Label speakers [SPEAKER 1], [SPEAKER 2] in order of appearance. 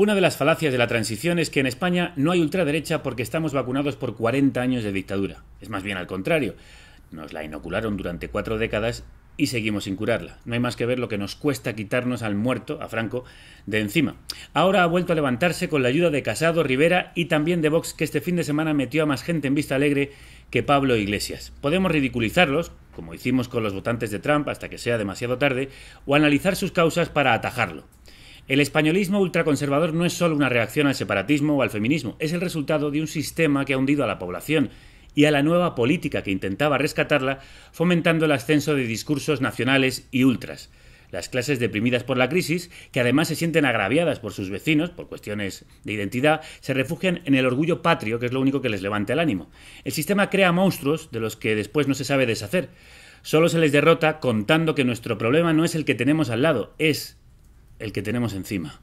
[SPEAKER 1] Una de las falacias de la transición es que en España no hay ultraderecha porque estamos vacunados por 40 años de dictadura. Es más bien al contrario. Nos la inocularon durante cuatro décadas y seguimos sin curarla. No hay más que ver lo que nos cuesta quitarnos al muerto, a Franco, de encima. Ahora ha vuelto a levantarse con la ayuda de Casado, Rivera y también de Vox, que este fin de semana metió a más gente en vista alegre que Pablo Iglesias. Podemos ridiculizarlos, como hicimos con los votantes de Trump hasta que sea demasiado tarde, o analizar sus causas para atajarlo. El españolismo ultraconservador no es solo una reacción al separatismo o al feminismo, es el resultado de un sistema que ha hundido a la población y a la nueva política que intentaba rescatarla, fomentando el ascenso de discursos nacionales y ultras. Las clases deprimidas por la crisis, que además se sienten agraviadas por sus vecinos por cuestiones de identidad, se refugian en el orgullo patrio, que es lo único que les levanta el ánimo. El sistema crea monstruos de los que después no se sabe deshacer. Solo se les derrota contando que nuestro problema no es el que tenemos al lado, es el que tenemos encima.